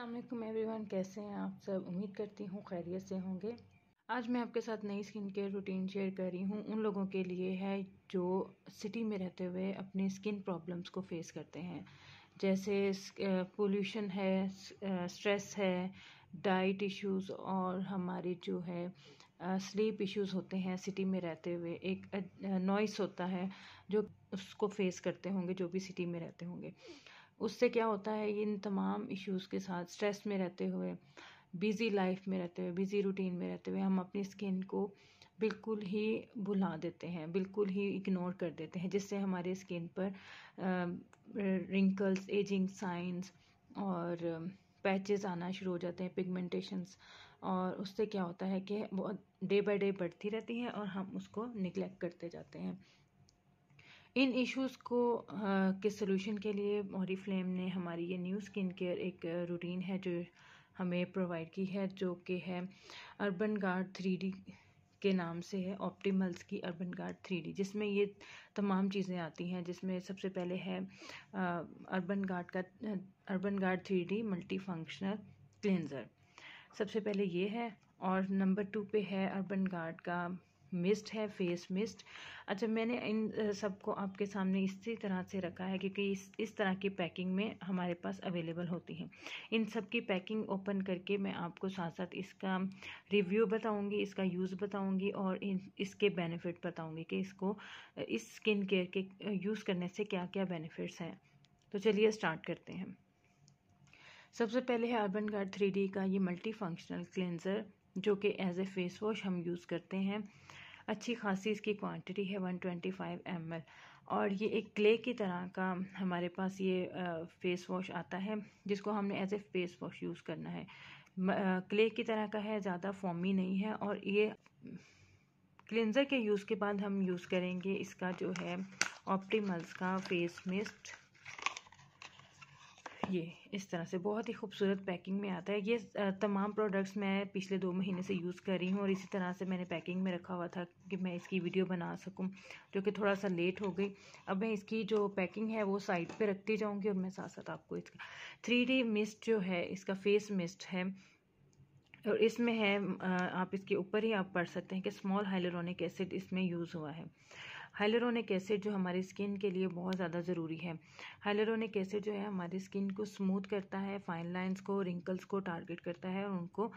अल्लाम एवरीवन कैसे हैं आप सब उम्मीद करती हूँ खैरियत से होंगे आज मैं आपके साथ नई स्किन केयर रूटीन शेयर कर रही हूँ उन लोगों के लिए है जो सिटी में रहते हुए अपनी स्किन प्रॉब्लम्स को फेस करते हैं जैसे पोल्यूशन है स्ट्रेस है डाइट इश्यूज और हमारे जो है स्लीप इश्यूज होते हैं सिटी में रहते हुए एक नॉइस होता है जो उसको फेस करते होंगे जो भी सिटी में रहते होंगे उससे क्या होता है इन तमाम इश्यूज़ के साथ स्ट्रेस में रहते हुए बिज़ी लाइफ में रहते हुए बिज़ी रूटीन में रहते हुए हम अपनी स्किन को बिल्कुल ही भुला देते हैं बिल्कुल ही इग्नोर कर देते हैं जिससे हमारे स्किन पर रिंकल्स एजिंग साइंस और पैचेस आना शुरू हो जाते हैं पिगमेंटेशंस और उससे क्या होता है कि डे बाय डे बढ़ती रहती है और हम उसको निगलेक्ट करते जाते हैं इन इश्यूज़ को के सोल्यूशन के लिए मोरी फ्लेम ने हमारी ये न्यू स्किन केयर एक रूटीन है जो हमें प्रोवाइड की है जो कि है अर्बन गार्ड थ्री डी के नाम से है ऑप्टिमल्स की अर्बन गार्ड थ्री डी जिसमें ये तमाम चीज़ें आती हैं जिसमें सबसे पहले है अर्बन गार्ड का urban guard three D multifunctional cleanser सबसे पहले ये है और नंबर टू पे है अर्बन गार्ड का मिस्ट है फेस मिस्ट अच्छा मैंने इन सबको आपके सामने इसी तरह से रखा है क्योंकि इस इस तरह की पैकिंग में हमारे पास अवेलेबल होती है इन सब की पैकिंग ओपन करके मैं आपको साथ साथ इसका रिव्यू बताऊंगी इसका यूज़ बताऊंगी और इन इसके बेनिफिट बताऊंगी कि इसको इस स्किन केयर के यूज़ करने से क्या क्या बेनिफिट्स हैं तो चलिए स्टार्ट करते हैं सबसे पहले है अर्बन गार्ड थ्री का ये मल्टी फंक्शनल क्लेंज़र जो कि एज ए फेस वॉश हम यूज़ करते हैं अच्छी खासी इसकी क्वांटिटी है 125 ट्वेंटी और ये एक क्ले की तरह का हमारे पास ये फेस वॉश आता है जिसको हमने as a face wash use करना है क्ले की तरह का है ज़्यादा फॉमी नहीं है और ये क्लिनज़र के यूज़ के बाद हम यूज़ करेंगे इसका जो है ऑप्टीमल्स का फेस मिस्ट ये इस तरह से बहुत ही खूबसूरत पैकिंग में आता है ये तमाम प्रोडक्ट्स मैं पिछले दो महीने से यूज़ कर रही हूँ और इसी तरह से मैंने पैकिंग में रखा हुआ था कि मैं इसकी वीडियो बना सकूँ जो कि थोड़ा सा लेट हो गई अब मैं इसकी जो पैकिंग है वो साइड पे रखती जाऊँगी और मैं साथ साथ आपको इसका थ्री डी मिस्ट जो है इसका फेस मिस्ट है और इसमें है आप इसके ऊपर ही आप पढ़ सकते हैं कि स्मॉल हाइलोरिक एसिड इसमें यूज़ हुआ है हाइलरोनिक एसिड जो हमारी स्किन के लिए बहुत ज़्यादा ज़रूरी है हाइलरोनिक एसिड जो है हमारी स्किन को स्मूथ करता है फाइन लाइंस को रिंकल्स को टारगेट करता है और उनको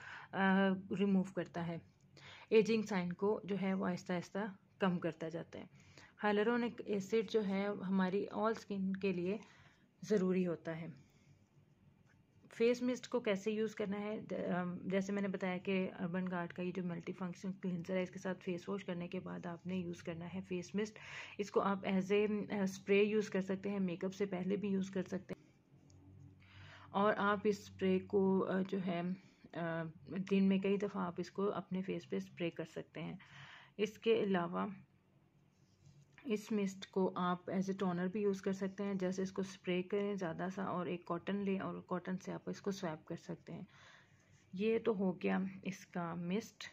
रिमूव करता है एजिंग साइन को जो है वो आहिस्ता आहिस्ता कम करता जाता है हाइलरोनिक एसिड जो है हमारी ऑल स्किन के लिए ज़रूरी होता है फेस मिस्ट को कैसे यूज़ करना है जैसे मैंने बताया कि अर्बन गार्ड का ये जो मल्टी फंक्शन क्लिनजर है इसके साथ फेस वॉश करने के बाद आपने यूज़ करना है फेस मिस्ट इसको आप एज ए स्प्रे यूज़ कर सकते हैं मेकअप से पहले भी यूज़ कर सकते हैं और आप इस स्प्रे को जो है दिन में कई दफ़ा आप इसको अपने फेस पे स्प्रे कर सकते हैं इसके अलावा इस मिस्ट को आप एज ए टोनर भी यूज़ कर सकते हैं जस्ट इसको स्प्रे करें ज़्यादा सा और एक कॉटन लें और कॉटन से आप इसको स्वैप कर सकते हैं ये तो हो गया इसका मिस्ट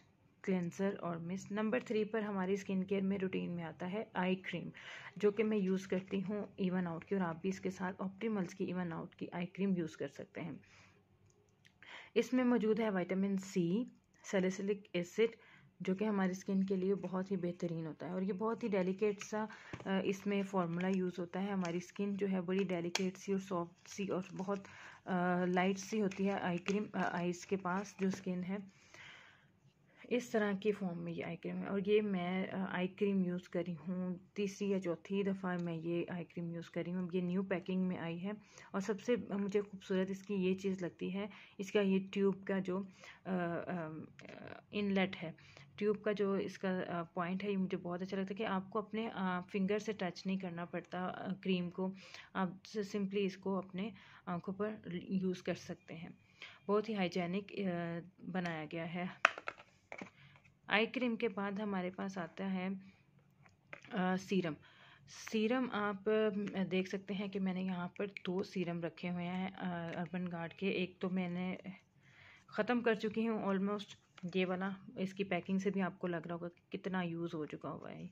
क्लेंसर और मिस्ट नंबर थ्री पर हमारी स्किन केयर में रूटीन में आता है आई क्रीम जो कि मैं यूज़ करती हूँ इवन आउट की और आप भी इसके साथ ऑप्टीमल्स की इवन आउट की आई क्रीम यूज़ कर सकते हैं इसमें मौजूद है वाइटामिन सी सेलिसिलिक एसिड जो कि हमारी स्किन के लिए बहुत ही बेहतरीन होता है और ये बहुत ही डेलिकेट सा इसमें फार्मूला यूज़ होता है हमारी स्किन जो है बड़ी डेलिकेट सी और सॉफ्ट सी और बहुत लाइट सी होती है आई क्रीम आइज़ के पास जो स्किन है इस तरह की फॉर्म में ये आई क्रीम है और ये मैं आई क्रीम यूज़ करी हूँ तीसरी या चौथी दफ़ा मैं ये आई क्रीम यूज़ करी हूँ ये न्यू पैकिंग में आई है और सबसे मुझे खूबसूरत इसकी ये चीज़ लगती है इसका ये ट्यूब का जो इनलेट है ट्यूब का जो इसका पॉइंट है ये मुझे बहुत अच्छा लगता है कि आपको अपने फिंगर से टच नहीं करना पड़ता क्रीम को आप सिंपली इसको अपने आँखों पर यूज़ कर सकते हैं बहुत ही हाइजेनिक बनाया गया है आई क्रीम के बाद हमारे पास आता है आ, सीरम सीरम आप देख सकते हैं कि मैंने यहाँ पर दो सीरम रखे हुए हैं अर्बन गार्ड के एक तो मैंने ख़त्म कर चुकी हूँ ऑलमोस्ट ये वाला इसकी पैकिंग से भी आपको लग रहा होगा कि कितना यूज़ हो चुका हुआ है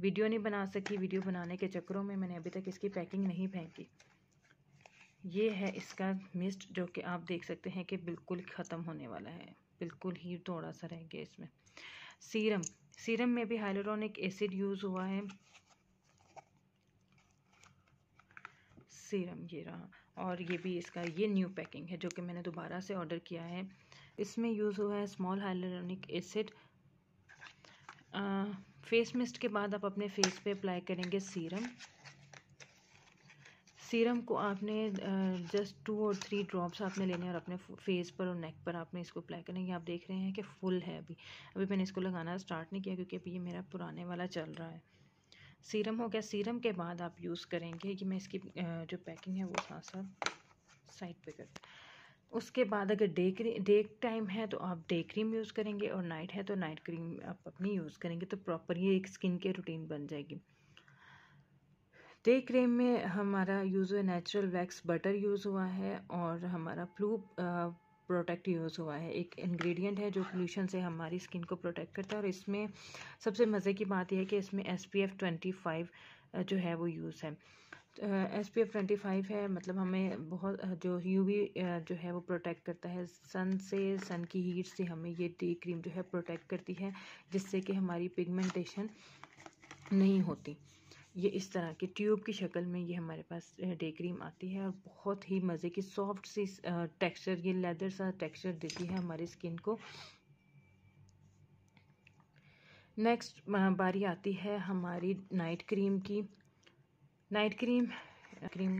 वीडियो नहीं बना सकी वीडियो बनाने के चक्करों में मैंने अभी तक इसकी पैकिंग नहीं फेंकी ये है इसका मिस्ट जो कि आप देख सकते हैं कि बिल्कुल ख़त्म होने वाला है बिल्कुल ही थोड़ा सा रह गया इसमें सीरम सीरम में भी हाइलोरिक एसिड यूज़ हुआ है सीरम ये रहा और ये भी इसका ये न्यू पैकिंग है जो कि मैंने दोबारा से ऑर्डर किया है इसमें यूज़ हुआ है small hyaluronic acid face mist के बाद आप अपने फेस पे अप्लाई करेंगे सीरम सीरम को आपने जस्ट टू और थ्री ड्रॉप्स आपने लेने और अपने फेस पर और नेक पर आपने इसको अप्लाई करने है आप देख रहे हैं कि फुल है अभी अभी मैंने इसको लगाना स्टार्ट नहीं किया क्योंकि अभी ये मेरा पुराने वाला चल रहा है सीरम हो गया सीरम के बाद आप यूज़ करेंगे कि मैं इसकी जो पैकिंग है वो साथ साथ साइड पर कर उसके बाद अगर डे क्रीम डे टाइम है तो आप डे क्रीम यूज़ करेंगे और नाइट है तो नाइट क्रीम आप अपनी यूज़ करेंगे तो प्रॉपर ये एक स्किन केयर रूटीन बन जाएगी डे क्रीम में हमारा यूज़ हुआ नेचुरल वैक्स बटर यूज़ हुआ है और हमारा फ्लू प्रोटेक्ट यूज़ हुआ है एक इंग्रेडिएंट है जो पोल्यूशन से हमारी स्किन को प्रोटेक्ट करता है और इसमें सबसे मज़े की बात यह है कि इसमें S P F twenty five जो है वो यूज़ है S P F twenty five है मतलब हमें बहुत जो यू वी जो है वो प्रोटेक्ट करता है सन से सन की हीट से हमें ये डी क्रीम जो है प्रोटेक्ट करती है जिससे कि हमारी पिगमेंटेशन नहीं होती ये इस तरह की ट्यूब की शक्ल में ये हमारे पास डे क्रीम आती है और बहुत ही मज़े की सॉफ्ट सी टेक्सचर ये लेदर सा टेक्सचर देती है हमारी स्किन को नेक्स्ट बारी आती है हमारी नाइट क्रीम की नाइट क्रीम क्रीम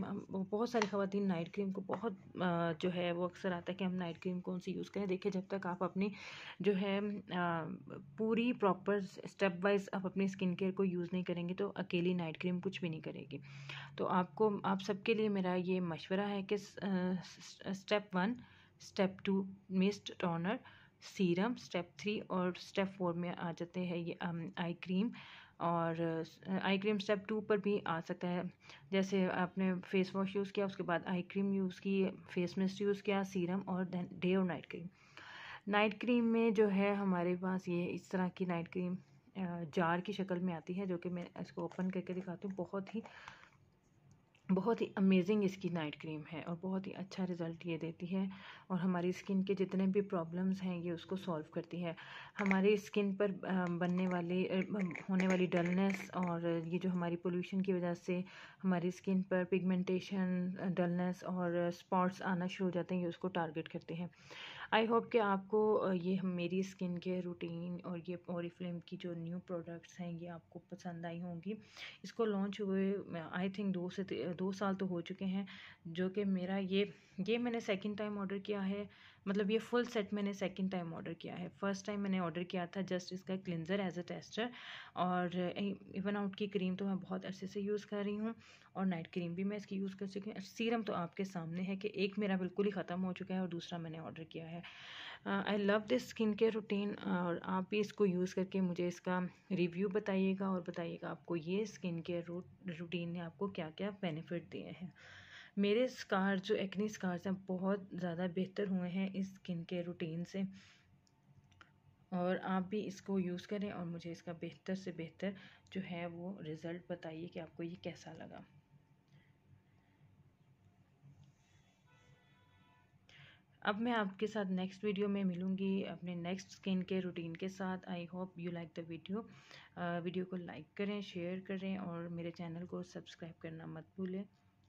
बहुत सारी खातन नाइट क्रीम को बहुत जो है वो अक्सर आता है कि हम नाइट क्रीम कौन सी यूज़ करें देखिए जब तक आप अपनी जो है पूरी प्रॉपर स्टेप वाइज आप अपनी स्किन केयर को यूज़ नहीं करेंगे तो अकेली नाइट क्रीम कुछ भी नहीं करेगी तो आपको आप सबके लिए मेरा ये मशवरा है कि step one step two mist toner serum step three और स्टेप फोर में आ जाते हैं ये आई क्रीम और आई क्रीम स्टेप टू पर भी आ सकता है जैसे आपने फेस वॉश यूज़ किया उसके बाद आई क्रीम यूज़ की फेस मिस्ट यूज़ किया सीरम और देन डे और नाइट क्रीम नाइट क्रीम में जो है हमारे पास ये इस तरह की नाइट क्रीम जार की शक्ल में आती है जो कि मैं इसको ओपन करके दिखाती हूँ बहुत ही बहुत ही अमेजिंग इसकी नाइट क्रीम है और बहुत ही अच्छा रिज़ल्ट ये देती है और हमारी स्किन के जितने भी प्रॉब्लम्स हैं ये उसको सॉल्व करती है हमारी स्किन पर बनने वाली होने वाली डलनेस और ये जो हमारी पोल्यूशन की वजह से हमारी स्किन पर पिगमेंटेशन डलनेस और स्पॉट्स आना शुरू हो जाते हैं ये उसको टारगेट करते हैं आई होप कि आपको ये मेरी स्किन के रूटीन और ये ओरिफ्लेम की जो न्यू प्रोडक्ट्स हैं ये आपको पसंद आई होंगी इसको लॉन्च हुए आई थिंक दो से दो साल तो हो चुके हैं जो कि मेरा ये ये मैंने सेकेंड टाइम ऑर्डर किया है मतलब ये फुल सेट मैंने सेकंड टाइम ऑर्डर किया है फर्स्ट टाइम मैंने ऑर्डर किया था जस्ट इसका क्लिनज़र एज अ टेस्टर और इवन आउट की क्रीम तो मैं बहुत अच्छे से यूज़ कर रही हूँ और नाइट क्रीम भी मैं इसकी यूज़ कर चुकी हूँ सीरम तो आपके सामने है कि एक मेरा बिल्कुल ही ख़त्म हो चुका है और दूसरा मैंने ऑर्डर किया है I love this skin care routine और आप भी इसको यूज़ करके मुझे इसका रिव्यू बताइएगा और बताइएगा आपको ये स्किन केयर रूटीन ने आपको क्या क्या बेनिफिट दिए हैं मेरे स्कार जो एक्नी स्कार्स हैं बहुत ज़्यादा बेहतर हुए हैं इस स्किन के रूटीन से और आप भी इसको यूज़ करें और मुझे इसका बेहतर से बेहतर जो है वो रिज़ल्ट बताइए कि आपको ये कैसा लगा अब मैं आपके साथ नेक्स्ट वीडियो में मिलूँगी अपने नेक्स्ट स्किन के रूटीन के साथ I hope you like the video video को लाइक करें शेयर करें और मेरे चैनल को सब्सक्राइब करना मत भूलें